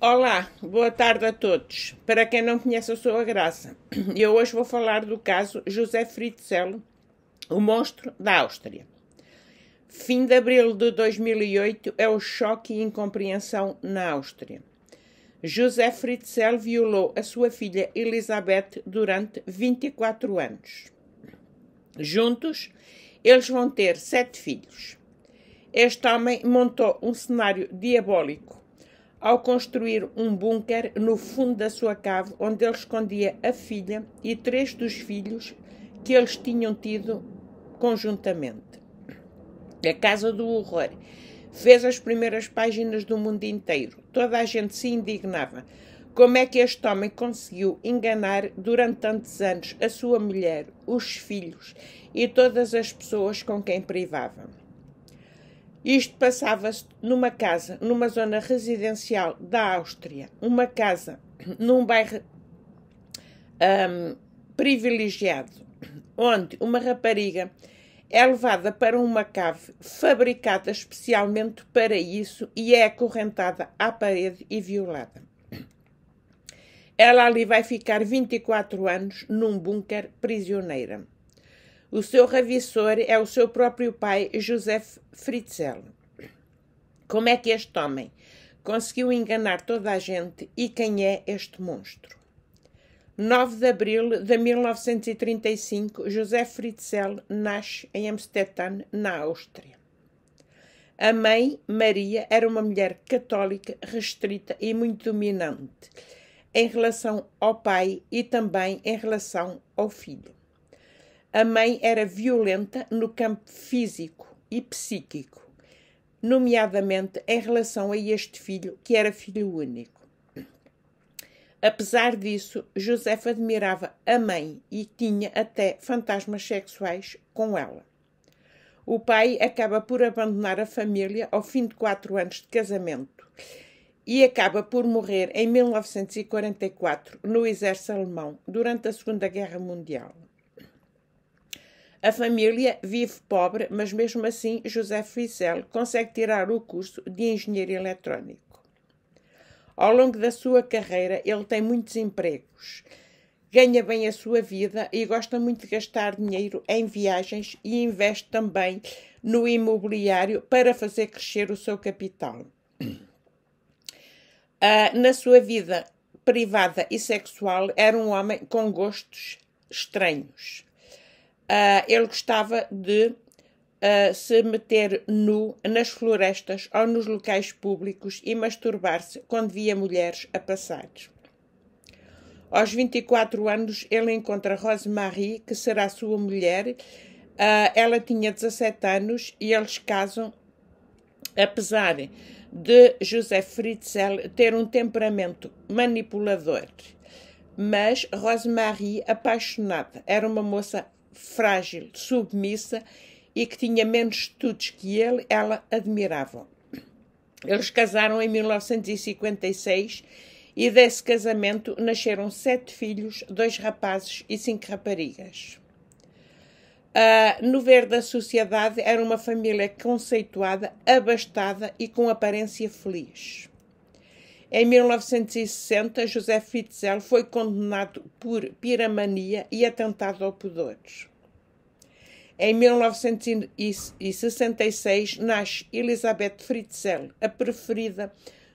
Olá, boa tarde a todos. Para quem não conhece, eu sou a Graça. Eu hoje vou falar do caso José Fritzl, o monstro da Áustria. Fim de abril de 2008 é o choque e incompreensão na Áustria. José Fritzl violou a sua filha Elizabeth durante 24 anos. Juntos, eles vão ter sete filhos. Este homem montou um cenário diabólico ao construir um bunker no fundo da sua cave, onde ele escondia a filha e três dos filhos que eles tinham tido conjuntamente. A Casa do Horror fez as primeiras páginas do mundo inteiro. Toda a gente se indignava. Como é que este homem conseguiu enganar durante tantos anos a sua mulher, os filhos e todas as pessoas com quem privava? Isto passava-se numa casa, numa zona residencial da Áustria, uma casa num bairro um, privilegiado, onde uma rapariga é levada para uma cave fabricada especialmente para isso e é acorrentada à parede e violada. Ela ali vai ficar 24 anos num bunker prisioneira. O seu revisor é o seu próprio pai, Joseph Fritzl. Como é que este homem conseguiu enganar toda a gente e quem é este monstro? 9 de abril de 1935, José Fritzl nasce em Amstetten, na Áustria. A mãe, Maria, era uma mulher católica restrita e muito dominante em relação ao pai e também em relação ao filho. A mãe era violenta no campo físico e psíquico, nomeadamente em relação a este filho, que era filho único. Apesar disso, Josefa admirava a mãe e tinha até fantasmas sexuais com ela. O pai acaba por abandonar a família ao fim de quatro anos de casamento e acaba por morrer em 1944 no exército alemão durante a Segunda Guerra Mundial. A família vive pobre, mas mesmo assim José Frisel consegue tirar o curso de engenheiro eletrônico. Ao longo da sua carreira, ele tem muitos empregos. Ganha bem a sua vida e gosta muito de gastar dinheiro em viagens e investe também no imobiliário para fazer crescer o seu capital. Ah, na sua vida privada e sexual, era um homem com gostos estranhos uh, ele gostava de uh, se meter nu nas florestas ou nos locais públicos e masturbar-se quando via mulheres a passar. Aos 24 anos, ele encontra Rosemarie, que será sua mulher. Uh, ela tinha 17 anos e eles casam, apesar de José Fritzl ter um temperamento manipulador. Mas Rosemarie, apaixonada, era uma moça frágil, submissa e que tinha menos estudos que ele, ela admirava. Eles casaram em 1956 e desse casamento nasceram sete filhos, dois rapazes e cinco raparigas. Uh, no ver da sociedade, era uma família conceituada, abastada e com aparência feliz. Em 1960, José Fitzel foi condenado por piramania e atentado ao pudor. Em 1966 nasce Elizabeth Fritzel, a preferida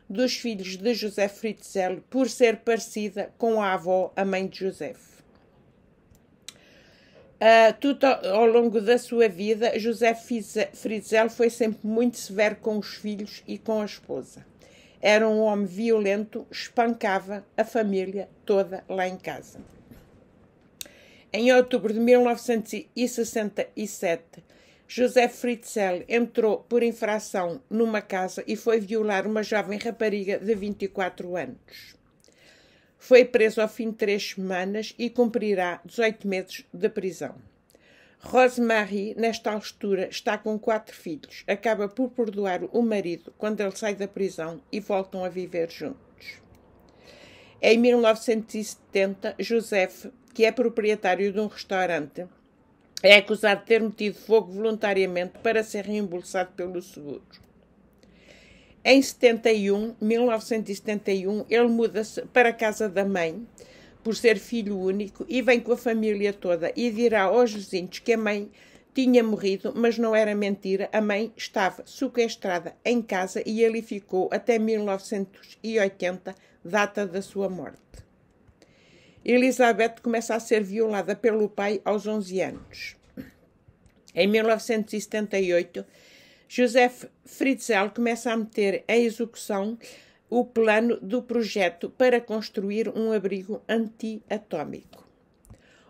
dos filhos de José Fritzel, por ser parecida com a avó, a mãe de José. Uh, ah, tudo ao longo da sua vida, José Fritzel foi sempre muito severo com os filhos e com a esposa. Era um homem violento, espancava a família toda lá em casa. Em outubro de 1967, José Fritzell entrou por infração numa casa e foi violar uma jovem rapariga de 24 anos. Foi preso ao fim de três semanas e cumprirá 18 meses de prisão. Rosemary, nesta altura, está com quatro filhos. Acaba por perdoar o marido quando ele sai da prisão e voltam a viver juntos. Em 1970, Joseph, que é proprietário de um restaurante, é acusado de ter metido fogo voluntariamente para ser reembolsado pelo seguro. Em 71, 1971, ele muda-se para a casa da mãe por ser filho único, e vem com a família toda e dirá aos vizinhos que a mãe tinha morrido, mas não era mentira, a mãe estava sequestrada em casa e ali ficou até 1980, data da sua morte. Elizabeth começa a ser violada pelo pai aos 11 anos. Em 1978, Joseph Fritzel começa a meter em execução o plano do projeto para construir um abrigo antiatômico.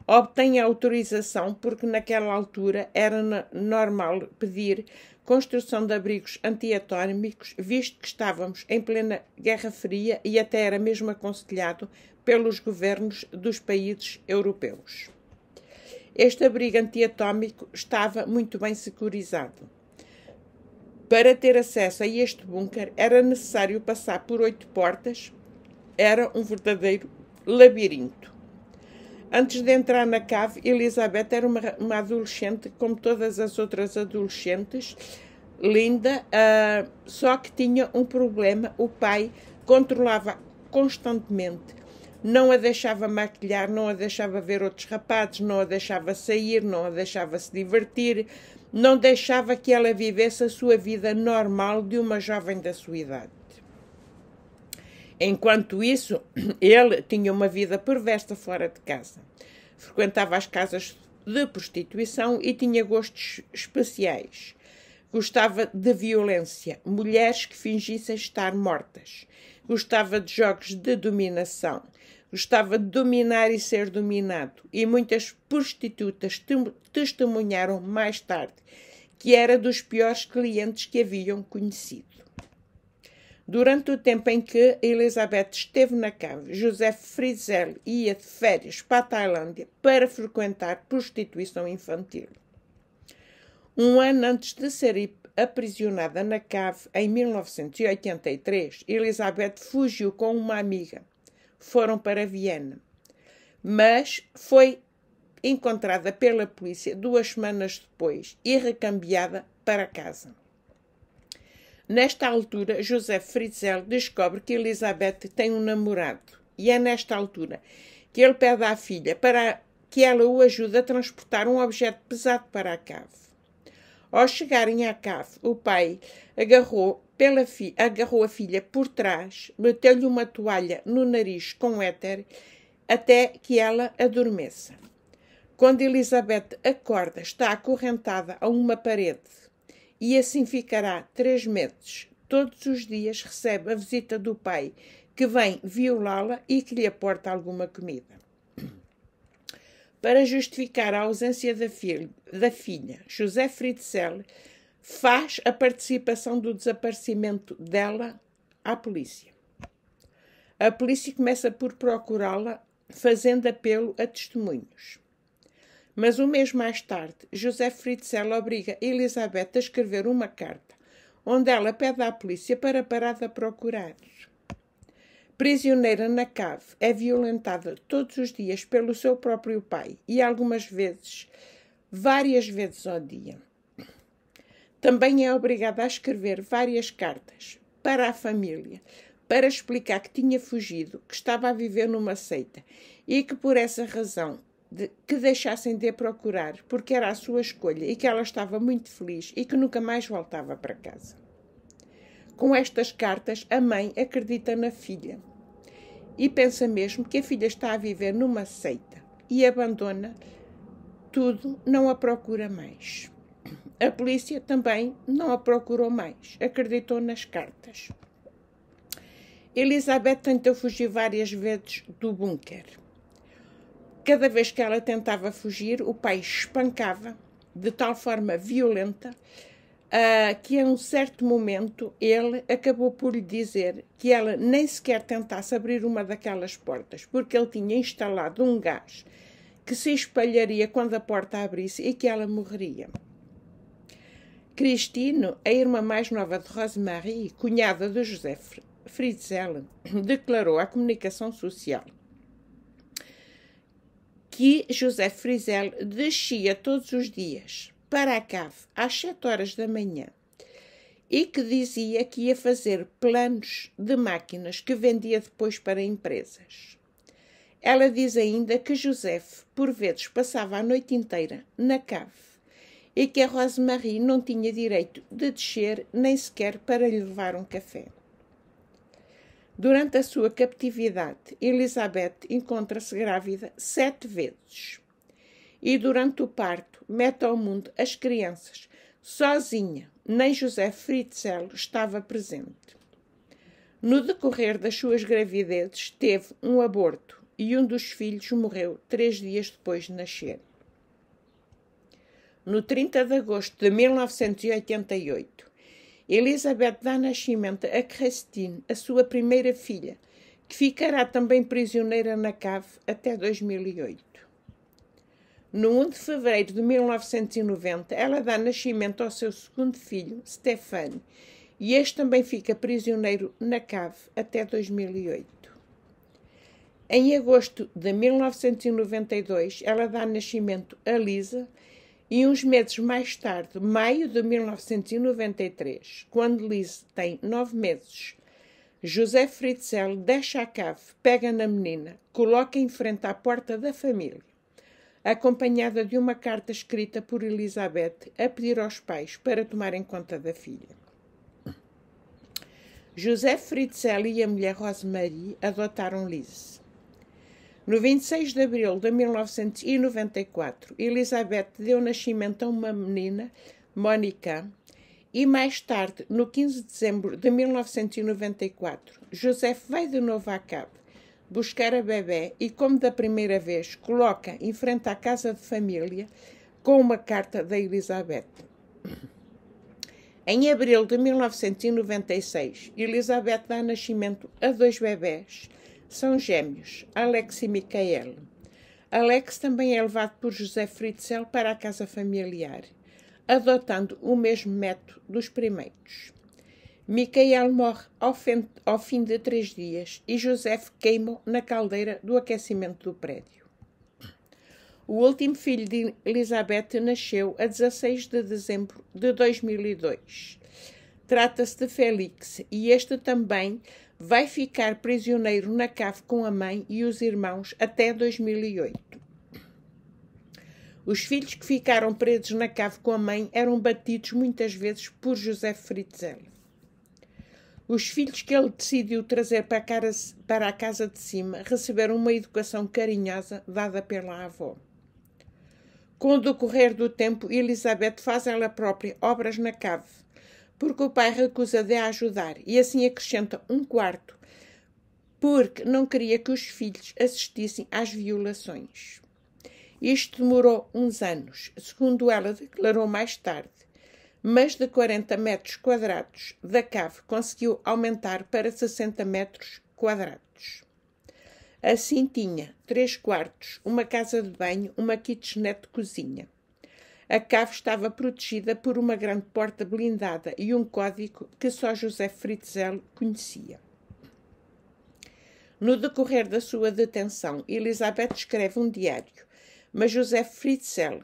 Obtém autorização porque naquela altura era normal pedir construção de abrigos antiatômicos, visto que estávamos em plena Guerra Fria e até era mesmo aconselhado pelos governos dos países europeus. Este abrigo antiatômico estava muito bem securizado. Para ter acesso a este bunker era necessário passar por oito portas, era um verdadeiro labirinto. Antes de entrar na cave, Elizabeth era uma, uma adolescente, como todas as outras adolescentes, linda, uh, só que tinha um problema: o pai controlava constantemente não a deixava maquilhar, não a deixava ver outros rapazes, não a deixava sair, não a deixava se divertir, não deixava que ela vivesse a sua vida normal de uma jovem da sua idade. Enquanto isso, ele tinha uma vida perversa fora de casa. Frequentava as casas de prostituição e tinha gostos especiais. Gostava de violência, mulheres que fingissem estar mortas. Gostava de jogos de dominação gostava de dominar e ser dominado, e muitas prostitutas testemunharam mais tarde que era dos piores clientes que haviam conhecido. Durante o tempo em que Elizabeth esteve na cave, José Frizel ia de férias para a Tailândia para frequentar prostituição infantil. Um ano antes de ser aprisionada na cave, em 1983, Elizabeth fugiu com uma amiga foram para Viena. Mas foi encontrada pela polícia duas semanas depois e recambiada para casa. Nesta altura, José Fritzel descobre que Elizabeth tem um namorado e é nesta altura que ele pede à filha para que ela o ajude a transportar um objeto pesado para a cave. Ao chegarem à cave, o pai agarrou pela fi... agarrou a filha por trás, meteu-lhe uma toalha no nariz com éter até que ela adormeça. Quando Elizabeth acorda, está acorrentada a uma parede e assim ficará três meses. Todos os dias recebe a visita do pai, que vem violá-la e que lhe aporta alguma comida. Para justificar a ausência da, filha, José Fritzl faz a participação do desaparecimento dela à polícia. A polícia começa por procurá-la, fazendo apelo a testemunhos. Mas um mês mais tarde, José Fritzell obriga Elizabeth a escrever uma carta, onde ela pede à polícia para parar de a procurar. Prisioneira na cave, é violentada todos os dias pelo seu próprio pai e algumas vezes, várias vezes ao dia. Também é obrigada a escrever várias cartas para a família, para explicar que tinha fugido, que estava a viver numa seita e que por essa razão de, que deixassem de a procurar, porque era a sua escolha e que ela estava muito feliz e que nunca mais voltava para casa. Com estas cartas, a mãe acredita na filha e pensa mesmo que a filha está a viver numa seita e abandona tudo, não a procura mais. A polícia também não a procurou mais, acreditou nas cartas. Elizabeth tentou fugir várias vezes do bunker. Cada vez que ela tentava fugir, o pai espancava de tal forma violenta uh, que, a um certo momento, ele acabou por lhe dizer que ela nem sequer tentasse abrir uma daquelas portas, porque ele tinha instalado um gás que se espalharia quando a porta abrisse e que ela morreria. Cristino, a irmã mais nova de Rosemarie, cunhada de José Fritzel, declarou à comunicação social que José Fritzel descia todos os dias para a cave às sete horas da manhã e que dizia que ia fazer planos de máquinas que vendia depois para empresas. Ela diz ainda que José, por vezes, passava a noite inteira na cave e que a Rosemary não tinha direito de descer nem sequer para lhe levar um café. Durante a sua captividade, Elizabeth encontra-se grávida sete vezes. E durante o parto, mete ao mundo as crianças, sozinha, nem José Fritzel estava presente. No decorrer das suas gravidezes, teve um aborto e um dos filhos morreu três dias depois de nascer no 30 de agosto de 1988, Elizabeth dá nascimento a Christine, a sua primeira filha, que ficará também prisioneira na cave até 2008. No 1 de fevereiro de 1990, ela dá nascimento ao seu segundo filho, Stefano, e este também fica prisioneiro na cave até 2008. Em agosto de 1992, ela dá nascimento a Lisa, e uns meses mais tarde, maio de 1993, quando Liz tem nove meses, José Fritzel deixa a cave, pega na menina, coloca em frente à porta da família, acompanhada de uma carta escrita por Elizabeth a pedir aos pais para tomarem conta da filha. José Fritzel e a mulher Rosemary adotaram Liz. No 26 de abril de 1994, Elizabeth deu nascimento a uma menina, Mônica, e mais tarde, no 15 de dezembro de 1994, José vai de novo à CAP buscar a bebê e, como da primeira vez, coloca em frente à casa de família com uma carta da Elizabeth. Em abril de 1996, Elizabeth dá nascimento a dois bebés são gêmeos, Alex e Micael. Alex também é levado por José Fritzel para a casa familiar, adotando o mesmo método dos primeiros. Micael morre ao fim, de três dias e José queima na caldeira do aquecimento do prédio. O último filho de Elizabeth nasceu a 16 de dezembro de 2002. Trata-se de Félix e este também vai ficar prisioneiro na cave com a mãe e os irmãos até 2008. Os filhos que ficaram presos na cave com a mãe eram batidos muitas vezes por José Fritzel. Os filhos que ele decidiu trazer para a casa de cima receberam uma educação carinhosa dada pela avó. Com o decorrer do tempo, Elizabeth faz ela própria obras na cave, porque o pai recusa de a ajudar e assim acrescenta um quarto, porque não queria que os filhos assistissem às violações. Isto demorou uns anos, segundo ela declarou mais tarde, mas de 40 metros quadrados da cave conseguiu aumentar para 60 metros quadrados. Assim tinha três quartos, uma casa de banho, uma kitchenette cozinha. A cave estava protegida por uma grande porta blindada e um código que só José Fritzel conhecia. No decorrer da sua detenção, Elizabeth escreve um diário, mas José Fritzel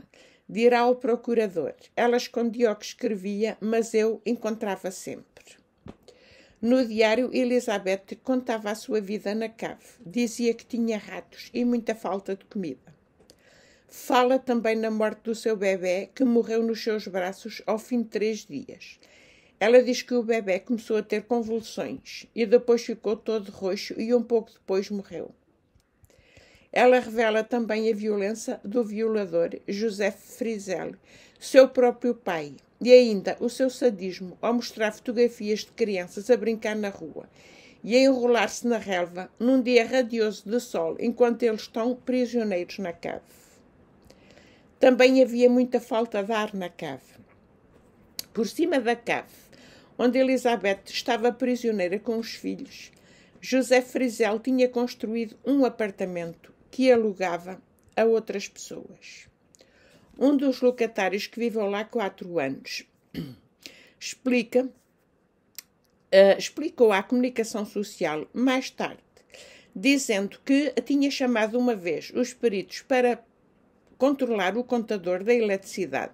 dirá ao procurador: Ela escondia o que escrevia, mas eu encontrava sempre. No diário, Elizabeth contava a sua vida na cave. Dizia que tinha ratos e muita falta de comida. Fala também na morte do seu bebê, que morreu nos seus braços ao fim de três dias. Ela diz que o bebê começou a ter convulsões e depois ficou todo roxo e um pouco depois morreu. Ela revela também a violência do violador José Frizel, seu próprio pai, e ainda o seu sadismo ao mostrar fotografias de crianças a brincar na rua e a enrolar-se na relva num dia radioso de sol enquanto eles estão prisioneiros na cave. Também havia muita falta de ar na cave. Por cima da cave, onde Elizabeth estava prisioneira com os filhos, José Frizel tinha construído um apartamento que alugava a outras pessoas. Um dos locatários que viveu lá quatro anos explica, uh, explicou à comunicação social mais tarde, dizendo que tinha chamado uma vez os peritos para controlar o contador da eletricidade,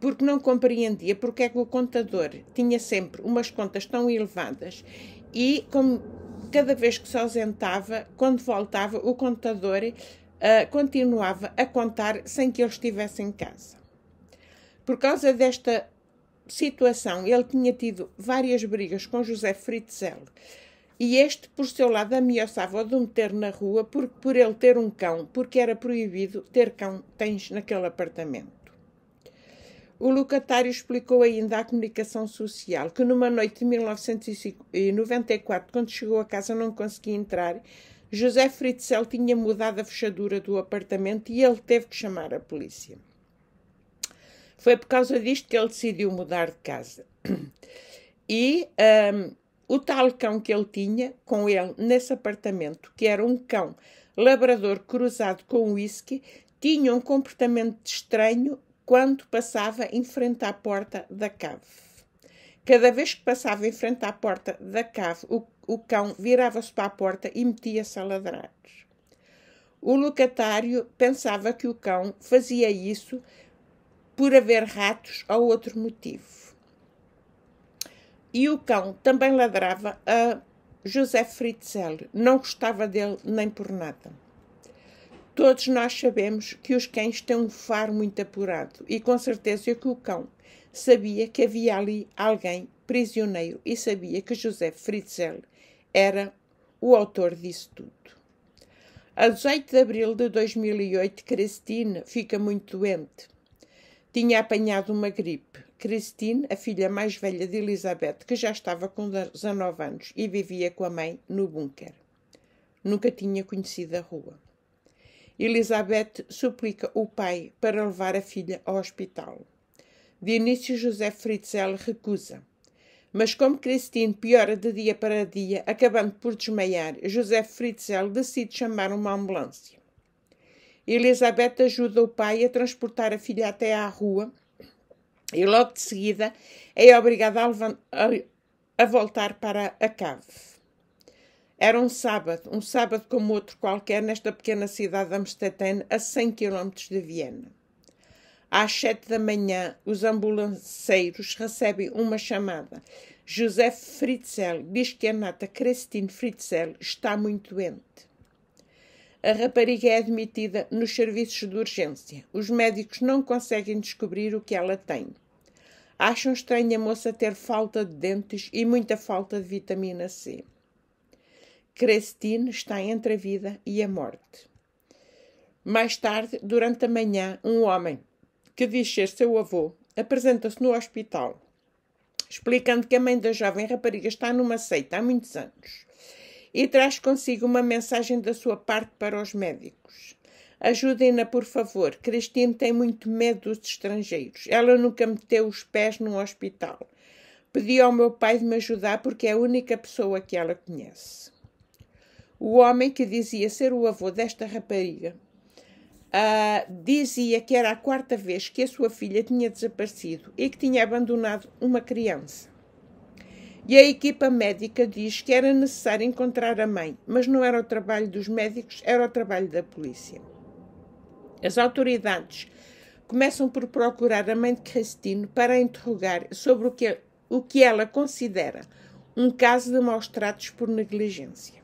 porque não compreendia porque é que o contador tinha sempre umas contas tão elevadas e como cada vez que se ausentava, quando voltava, o contador uh, continuava a contar sem que ele estivesse em casa. Por causa desta situação, ele tinha tido várias brigas com José Fritzell, e este, por seu lado, ameaçava de o meter na rua por, por ele ter um cão, porque era proibido ter cão tens naquele apartamento. O locatário explicou ainda à comunicação social que numa noite de 1994, quando chegou a casa não conseguia entrar, José Fritzel tinha mudado a fechadura do apartamento e ele teve que chamar a polícia. Foi por causa disto que ele decidiu mudar de casa. E um, o tal cão que ele tinha com ele nesse apartamento, que era um cão labrador cruzado com whisky, tinha um comportamento estranho quando passava em frente à porta da cave. Cada vez que passava em frente à porta da cave, o, o cão virava-se para a porta e metia-se a ladrar. O locatário pensava que o cão fazia isso por haver ratos ou outro motivo. E o cão também ladrava a José Fritzel. Não gostava dele nem por nada. Todos nós sabemos que os cães têm um faro muito apurado e com certeza que o cão sabia que havia ali alguém prisioneiro e sabia que José Fritzel era o autor disso tudo. A 18 de abril de 2008, Christine fica muito doente. Tinha apanhado uma gripe. Christine, a filha mais velha de Elizabeth, que já estava com 19 anos e vivia com a mãe no bunker. Nunca tinha conhecido a rua. Elizabeth suplica o pai para levar a filha ao hospital. De início, José Fritzel recusa. Mas como Christine piora de dia para dia, acabando por desmaiar, José Fritzel decide chamar uma ambulância. Elizabeth ajuda o pai a transportar a filha até à rua e logo de seguida é obrigada a, a voltar para a cave. Era um sábado, um sábado como outro qualquer, nesta pequena cidade de amsterdã, a 100 km de Viena. Às sete da manhã, os ambulanceiros recebem uma chamada. José Fritzel diz que a nata Christine Fritzel está muito doente a rapariga é admitida nos serviços de urgência. Os médicos não conseguem descobrir o que ela tem. Acham estranha a moça ter falta de dentes e muita falta de vitamina C. Crestine está entre a vida e a morte. Mais tarde, durante a manhã, um homem, que diz ser seu avô, apresenta-se no hospital, explicando que a mãe da jovem rapariga está numa seita há muitos anos e traz consigo uma mensagem da sua parte para os médicos. Ajudem-na, por favor. Cristine tem muito medo dos estrangeiros. Ela nunca meteu os pés num hospital. Pedi ao meu pai de me ajudar porque é a única pessoa que ela conhece. O homem que dizia ser o avô desta rapariga uh, dizia que era a quarta vez que a sua filha tinha desaparecido e que tinha abandonado uma criança. E a equipa médica diz que era necessário encontrar a mãe, mas não era o trabalho dos médicos, era o trabalho da polícia. As autoridades começam por procurar a mãe de Christine para a interrogar sobre o que, o que ela considera um caso de maus tratos por negligência.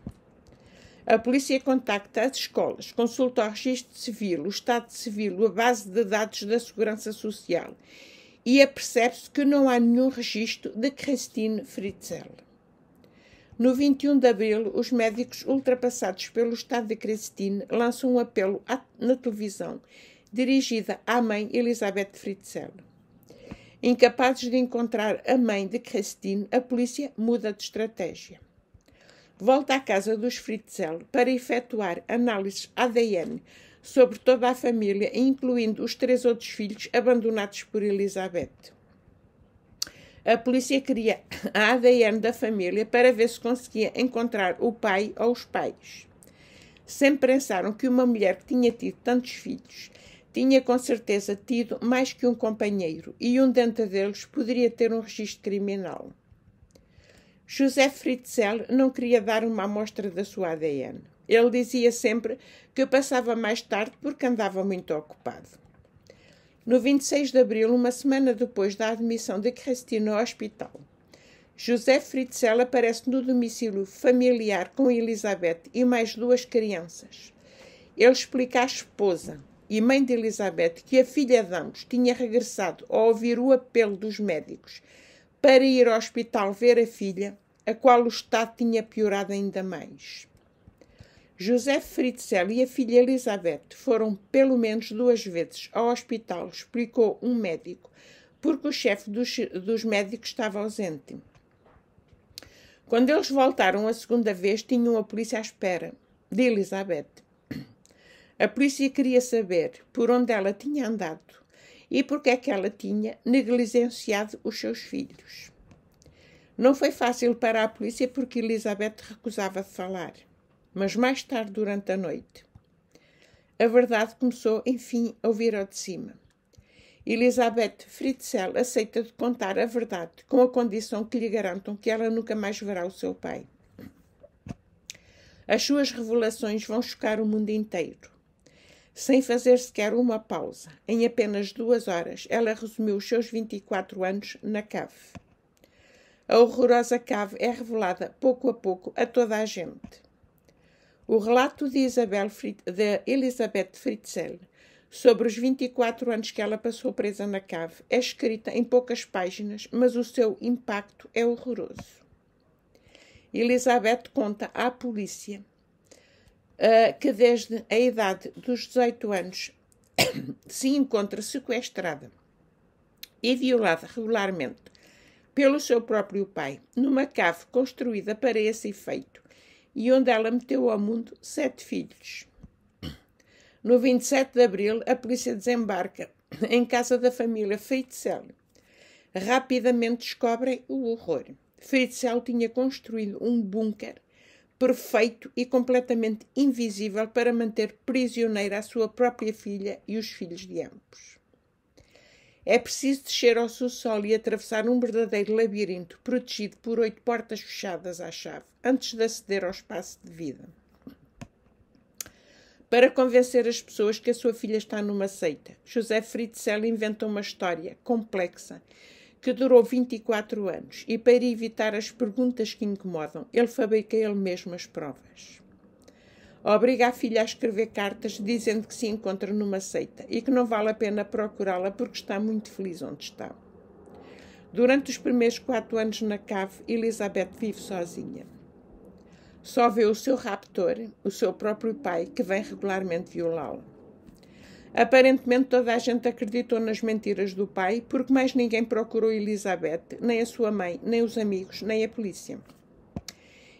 A polícia contacta as escolas, consulta o registro civil, o estado civil, a base de dados da segurança social e apercebe-se é, que não há nenhum registro de Christine Fritzel. No 21 de abril, os médicos ultrapassados pelo estado de Christine lançam um apelo à, na televisão dirigida à mãe Elizabeth Fritzel. Incapazes de encontrar a mãe de Christine, a polícia muda de estratégia. Volta à casa dos Fritzel para efetuar análises ADN sobre toda a família, incluindo os três outros filhos abandonados por Elizabeth. A polícia queria a ADN da família para ver se conseguia encontrar o pai ou os pais. Sempre pensaram que uma mulher que tinha tido tantos filhos tinha com certeza tido mais que um companheiro e um dentre deles poderia ter um registro criminal. José Fritzl não queria dar uma amostra da sua ADN. Ele dizia sempre que eu passava mais tarde porque andava muito ocupado. No 26 de abril, uma semana depois da admissão de Cristina ao hospital, José Fritzell aparece no domicílio familiar com Elizabeth e mais duas crianças. Ele explica à esposa e mãe de Elizabeth que a filha de ambos tinha regressado ao ouvir o apelo dos médicos para ir ao hospital ver a filha, a qual o estado tinha piorado ainda mais. José Fritzel e a filha Elizabeth foram pelo menos duas vezes ao hospital, explicou um médico, porque o chefe dos, dos médicos estava ausente. Quando eles voltaram a segunda vez, tinham a polícia à espera de Elizabeth. A polícia queria saber por onde ela tinha andado e porque é que ela tinha negligenciado os seus filhos. Não foi fácil para a polícia porque Elizabeth recusava falar mas mais tarde durante a noite. A verdade começou, enfim, a ouvir ao de cima. Elizabeth Fritzell aceita de contar a verdade, com a condição que lhe garantam que ela nunca mais verá o seu pai. As suas revelações vão chocar o mundo inteiro. Sem fazer sequer uma pausa, em apenas duas horas, ela resumiu os seus 24 anos na cave. A horrorosa cave é revelada pouco a pouco a toda a gente. O relato de, Isabel Frit de Elizabeth Fritzel sobre os 24 anos que ela passou presa na cave é escrita em poucas páginas, mas o seu impacto é horroroso. Elizabeth conta à polícia uh, que desde a idade dos 18 anos se encontra sequestrada e violada regularmente pelo seu próprio pai, numa cave construída para esse efeito, e onde ela meteu ao mundo sete filhos. No 27 de abril, a polícia desembarca em casa da família Feitzel. Rapidamente descobrem o horror. Feitzel tinha construído um bunker perfeito e completamente invisível para manter prisioneira a sua própria filha e os filhos de ambos. É preciso descer ao subsolo e atravessar um verdadeiro labirinto, protegido por oito portas fechadas à chave, antes de aceder ao espaço de vida. Para convencer as pessoas que a sua filha está numa seita, José Fritzell inventa uma história complexa que durou 24 anos e, para evitar as perguntas que incomodam, ele fabrica ele mesmo as provas. Obriga a filha a escrever cartas dizendo que se encontra numa seita e que não vale a pena procurá-la porque está muito feliz onde está. Durante os primeiros quatro anos na cave, Elizabeth vive sozinha. Só vê o seu raptor, o seu próprio pai, que vem regularmente violá-la. Aparentemente, toda a gente acreditou nas mentiras do pai, porque mais ninguém procurou Elizabeth, nem a sua mãe, nem os amigos, nem a polícia.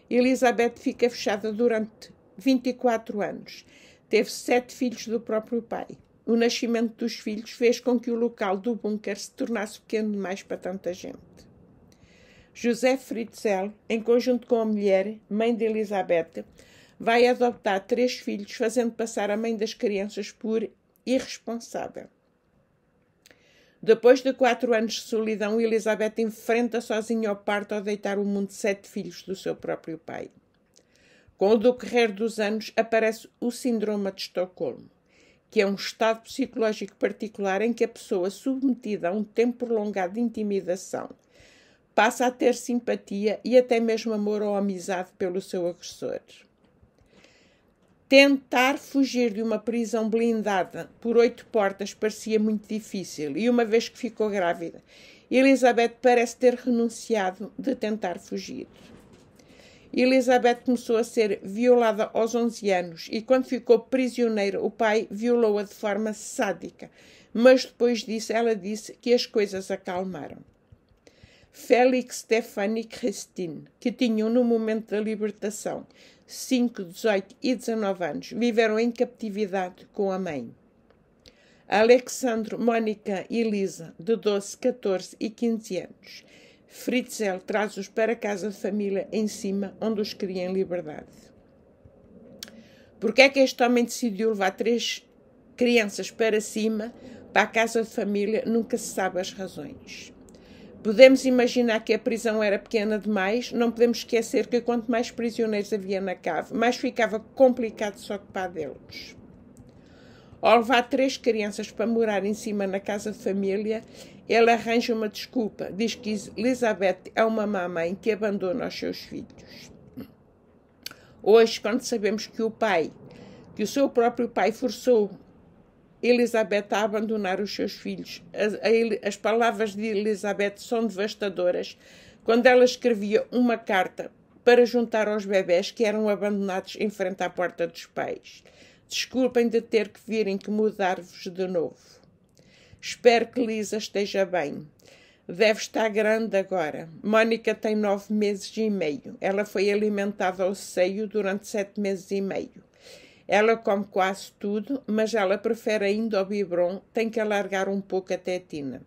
Elizabeth fica fechada durante 24 anos. Teve sete filhos do próprio pai. O nascimento dos filhos fez com que o local do bunker se tornasse pequeno demais para tanta gente. José Fritzel, em conjunto com a mulher, mãe de Elizabeth, vai adotar três filhos, fazendo passar a mãe das crianças por irresponsável. Depois de quatro anos de solidão, Elizabeth enfrenta sozinha o parto ao deitar o mundo sete filhos do seu próprio pai. Com o decorrer dos anos aparece o Síndrome de Estocolmo, que é um estado psicológico particular em que a pessoa submetida a um tempo prolongado de intimidação passa a ter simpatia e até mesmo amor ou amizade pelo seu agressor. Tentar fugir de uma prisão blindada por oito portas parecia muito difícil e, uma vez que ficou grávida, Elizabeth parece ter renunciado de tentar fugir. Elizabeth começou a ser violada aos 11 anos e, quando ficou prisioneira, o pai violou-a de forma sádica. Mas depois disso, ela disse que as coisas acalmaram. Félix Stefani Christine, que tinham no momento da libertação 5, 18 e 19 anos, viveram em captividade com a mãe. Alexandre, Mônica e Lisa, de 12, 14 e 15 anos, Fritzel traz-os para a casa de família em cima, onde os cria em liberdade. Porque é que este homem decidiu levar três crianças para cima, para a casa de família, nunca se sabe as razões. Podemos imaginar que a prisão era pequena demais, não podemos esquecer que quanto mais prisioneiros havia na cave, mais ficava complicado se ocupar deles. Ao levar três crianças para morar em cima na casa de família, ele arranja uma desculpa. Diz que Elizabeth é uma má mãe que abandona os seus filhos. Hoje, quando sabemos que o pai, que o seu próprio pai forçou Elizabeth a abandonar os seus filhos, as, palavras de Elizabeth são devastadoras. Quando ela escrevia uma carta para juntar aos bebés que eram abandonados em frente à porta dos pais. Desculpem de ter que virem que mudar-vos de novo. Espero que Lisa esteja bem. Deve estar grande agora. Mónica tem nove meses e meio. Ela foi alimentada ao seio durante sete meses e meio. Ela come quase tudo, mas ela prefere ainda o biberon. Tem que alargar um pouco a tetina.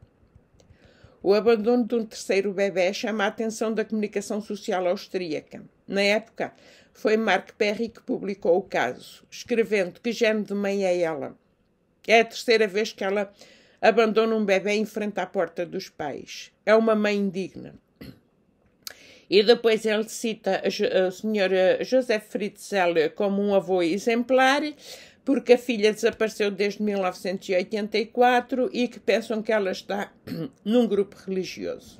O abandono de um terceiro bebê chama a atenção da comunicação social austríaca. Na época, foi Mark Perry que publicou o caso, escrevendo que género de mãe é ela. É a terceira vez que ela abandona um bebê em frente à porta dos pais. É uma mãe indigna. E depois ele cita a senhora José Fritzl como um avô exemplar, porque a filha desapareceu desde 1984 e que pensam que ela está num grupo religioso.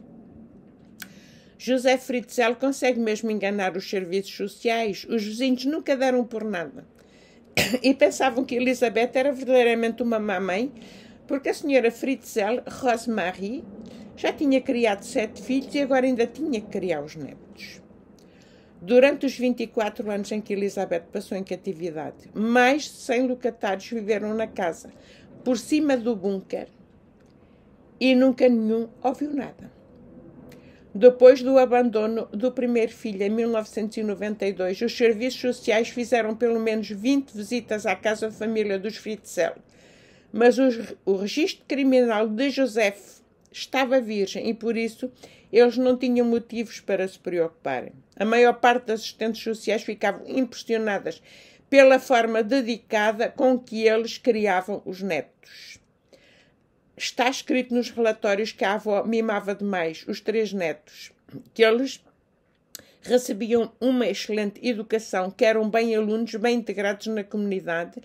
José Fritzl consegue mesmo enganar os serviços sociais. Os vizinhos nunca deram por nada. E pensavam que Elizabeth era verdadeiramente uma má mãe, porque a senhora Fritzel Rosemarie já tinha criado sete filhos e agora ainda tinha que criar os netos. Durante os 24 anos em que Elizabeth passou em catividade, mais de 100 locatários viveram na casa, por cima do bunker, e nunca nenhum ouviu nada. Depois do abandono do primeiro filho em 1992, os serviços sociais fizeram pelo menos 20 visitas à casa de família dos Fritzel mas o, o registro criminal de José estava virgem e por isso eles não tinham motivos para se preocuparem. A maior parte das assistentes sociais ficavam impressionadas pela forma dedicada com que eles criavam os netos. Está escrito nos relatórios que a avó mimava demais os três netos, que eles recebiam uma excelente educação, que eram bem alunos, bem integrados na comunidade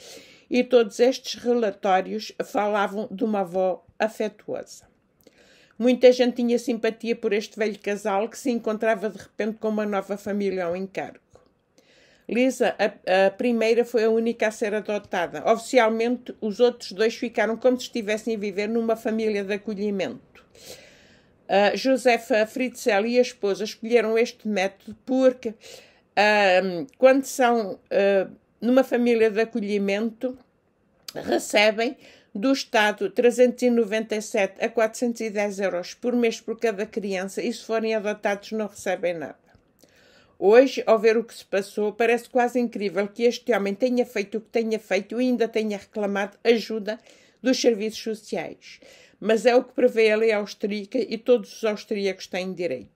e todos estes relatórios falavam de uma avó afetuosa. Muita gente tinha simpatia por este velho casal que se encontrava de repente com uma nova família ao encargo. Lisa, a, a, primeira, foi a única a ser adotada. Oficialmente, os outros dois ficaram como se estivessem a viver numa família de acolhimento. Uh, Josefa Fritzel e a esposa escolheram este método porque, uh, quando são uh, numa família de acolhimento, recebem do Estado 397 a 410 euros por mês por cada criança e se forem adotados não recebem nada. Hoje, ao ver o que se passou, parece quase incrível que este homem tenha feito o que tenha feito e ainda tenha reclamado ajuda dos serviços sociais. Mas é o que prevê a lei austríaca e todos os austríacos têm direito.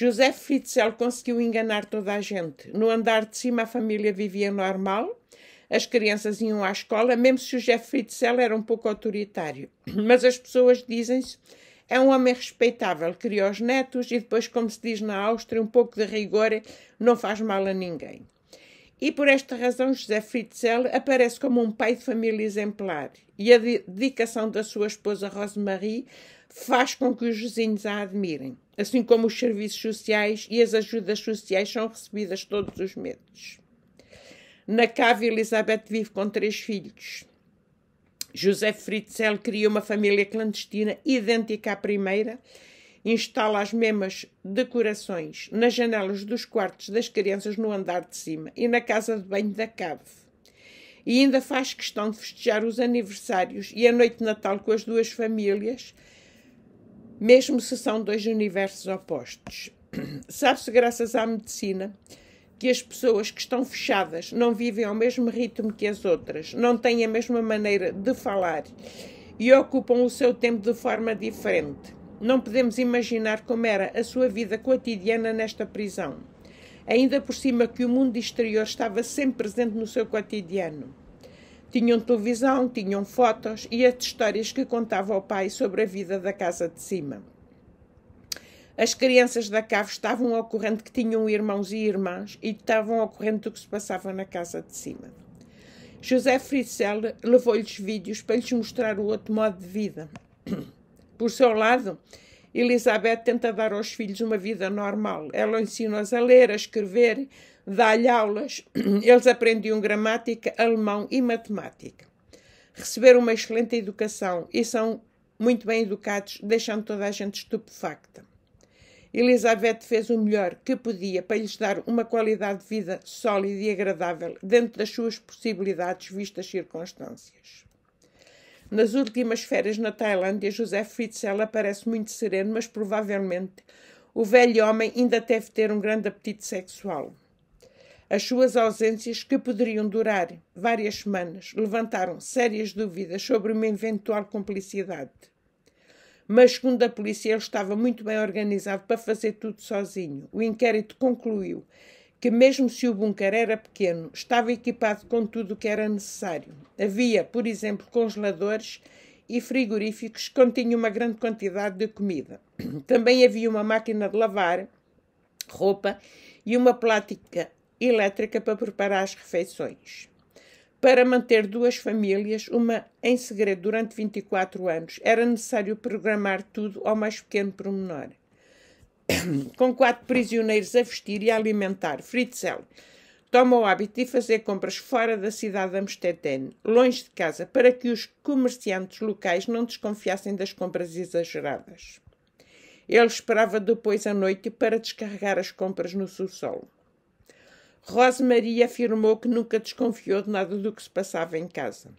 José Fritzel conseguiu enganar toda a gente. No andar de cima a família vivia normal, as crianças iam à escola, mesmo se o José Fritzell era um pouco autoritário. Mas as pessoas dizem-se é um homem respeitável, criou os netos e depois, como se diz na Áustria, um pouco de rigor não faz mal a ninguém. E por esta razão, José Fritzell aparece como um pai de família exemplar e a dedicação da sua esposa Rosemarie faz com que os vizinhos a admirem assim como os serviços sociais e as ajudas sociais são recebidas todos os meses. Na cave, Elizabeth vive com três filhos. José Fritzel cria uma família clandestina idêntica à primeira, instala as mesmas decorações nas janelas dos quartos das crianças no andar de cima e na casa de banho da cave. E ainda faz questão de festejar os aniversários e a noite de Natal com as duas famílias, mesmo se são dois universos opostos. Sabe-se, graças à medicina, que as pessoas que estão fechadas não vivem ao mesmo ritmo que as outras, não têm a mesma maneira de falar e ocupam o seu tempo de forma diferente. Não podemos imaginar como era a sua vida cotidiana nesta prisão. Ainda por cima que o mundo exterior estava sempre presente no seu cotidiano. Tinham televisão, tinham fotos e as histórias que contava o pai sobre a vida da casa de cima. As crianças da cave estavam ao corrente que tinham irmãos e irmãs e estavam ao corrente do que se passava na casa de cima. José Fritzl levou-lhes vídeos para lhes mostrar o outro modo de vida. Por seu lado, Elizabeth tenta dar aos filhos uma vida normal. Ela ensina-os a ler, a escrever, dá-lhe aulas. Eles aprendiam gramática, alemão e matemática. Receberam uma excelente educação e são muito bem educados, deixando toda a gente estupefacta. Elizabeth fez o melhor que podia para lhes dar uma qualidade de vida sólida e agradável dentro das suas possibilidades, vistas circunstâncias. Nas últimas férias na Tailândia, José Fritzel aparece muito sereno, mas provavelmente o velho homem ainda deve ter um grande apetite sexual. As suas ausências, que poderiam durar várias semanas, levantaram sérias dúvidas sobre uma eventual complicidade. Mas, segundo a polícia, ele estava muito bem organizado para fazer tudo sozinho. O inquérito concluiu que, mesmo se o bunker era pequeno, estava equipado com tudo o que era necessário. Havia, por exemplo, congeladores e frigoríficos que continham uma grande quantidade de comida. Também havia uma máquina de lavar roupa e uma plática elétrica para preparar as refeições. Para manter duas famílias, uma em segredo durante 24 anos, era necessário programar tudo ao mais pequeno pormenor. Com quatro prisioneiros a vestir e a alimentar, Fritzl toma o hábito de fazer compras fora da cidade de Amstetten, longe de casa, para que os comerciantes locais não desconfiassem das compras exageradas. Ele esperava depois à noite para descarregar as compras no subsolo. Rosemaria afirmou que nunca desconfiou de nada do que se passava em casa.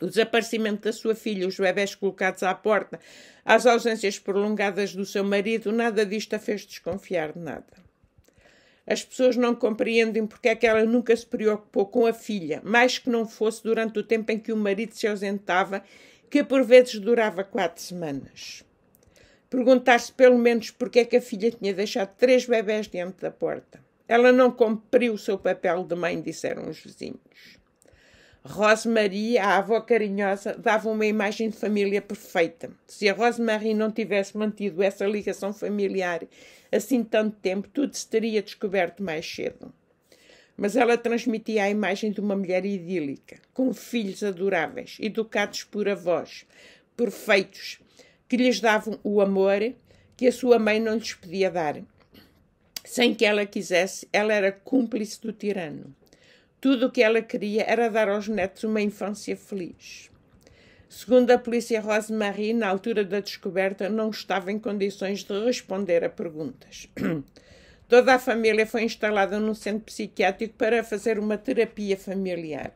O desaparecimento da sua filha, os bebés colocados à porta, as ausências prolongadas do seu marido, nada disto a fez desconfiar de nada. As pessoas não compreendem porque é que ela nunca se preocupou com a filha, mais que não fosse durante o tempo em que o marido se ausentava, que por vezes durava quatro semanas. Perguntar-se pelo menos porque é que a filha tinha deixado três bebés diante da porta. Ela não cumpriu o seu papel de mãe, disseram os vizinhos. Rosemarie, a avó carinhosa, dava uma imagem de família perfeita. Se a Rosemarie não tivesse mantido essa ligação familiar assim tanto tempo, tudo se teria descoberto mais cedo. Mas ela transmitia a imagem de uma mulher idílica, com filhos adoráveis, educados por avós, perfeitos, que lhes davam o amor que a sua mãe não lhes podia dar sem que ela quisesse, ela era cúmplice do tirano. Tudo o que ela queria era dar aos netos uma infância feliz. Segundo a polícia, Rosemarie, na altura da descoberta, não estava em condições de responder a perguntas. Toda a família foi instalada num centro psiquiátrico para fazer uma terapia familiar.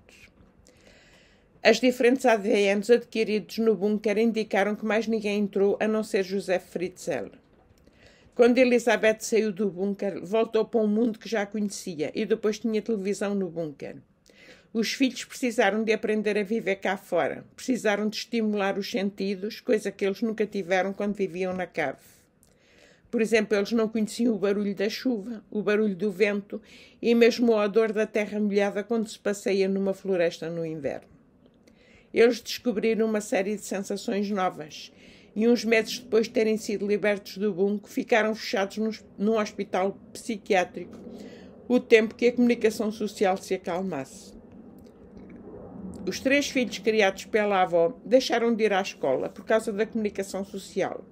As diferentes ADNs adquiridos no bunker indicaram que mais ninguém entrou a não ser José Fritzel. Quando Elizabeth saiu do bunker, voltou para um mundo que já conhecia e depois tinha televisão no bunker. Os filhos precisaram de aprender a viver cá fora, precisaram de estimular os sentidos, coisa que eles nunca tiveram quando viviam na cave. Por exemplo, eles não conheciam o barulho da chuva, o barulho do vento e mesmo o odor da terra molhada quando se passeia numa floresta no inverno. Eles descobriram uma série de sensações novas e uns meses depois de terem sido libertos do bunco, ficaram fechados num, num hospital psiquiátrico, o tempo que a comunicação social se acalmasse. Os três filhos criados pela avó deixaram de ir à escola por causa da comunicação social.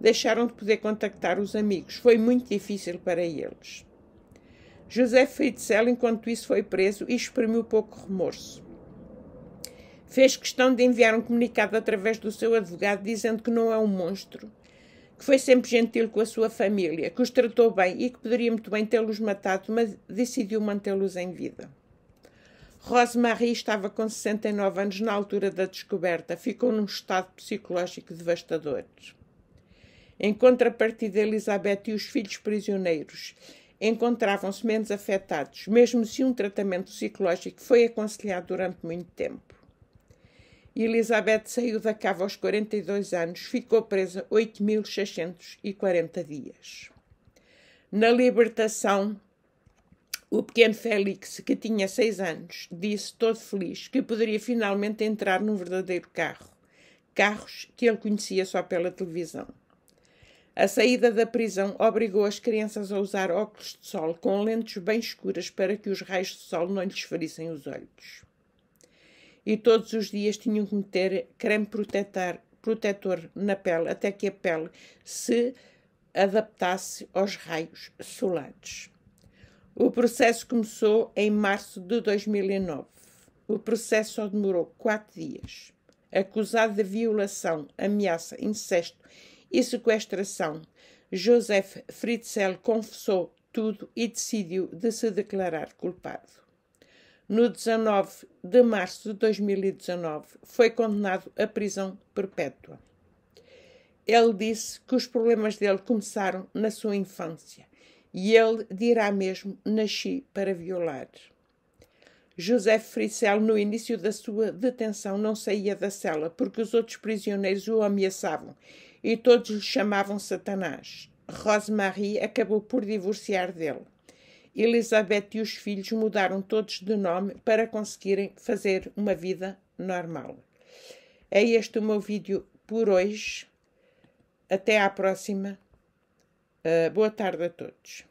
Deixaram de poder contactar os amigos. Foi muito difícil para eles. José Fritzel, enquanto isso, foi preso e exprimiu pouco remorso fez questão de enviar um comunicado através do seu advogado dizendo que não é um monstro, que foi sempre gentil com a sua família, que os tratou bem e que poderia muito bem tê-los matado, mas decidiu mantê-los em vida. Rosemarie estava com 69 anos na altura da descoberta, ficou num estado psicológico devastador. Em contrapartida, Elizabeth e os filhos prisioneiros encontravam-se menos afetados, mesmo se um tratamento psicológico foi aconselhado durante muito tempo. Elizabeth saiu da cava aos 42 anos, ficou presa 8.640 dias. Na libertação, o pequeno Félix, que tinha seis anos, disse todo feliz que poderia finalmente entrar num verdadeiro carro. Carros que ele conhecia só pela televisão. A saída da prisão obrigou as crianças a usar óculos de sol com lentes bem escuras para que os raios de sol não lhes ferissem os olhos e todos os dias tinham que meter creme protetor, protetor na pele até que a pele se adaptasse aos raios solares. O processo começou em março de 2009. O processo só demorou quatro dias. Acusado de violação, ameaça, incesto e sequestração, Joseph Fritzel confessou tudo e decidiu de se declarar culpado no 19 de março de 2019, foi condenado à prisão perpétua. Ele disse que os problemas dele começaram na sua infância e ele dirá mesmo: Nasci para violar. José Fricel, no início da sua detenção, não saía da cela porque os outros prisioneiros o ameaçavam e todos lhe chamavam Satanás. Rosemarie acabou por divorciar dele. Elizabeth e os filhos mudaram todos de nome para conseguirem fazer uma vida normal. É este o meu vídeo por hoje. Até à próxima. Uh, boa tarde a todos.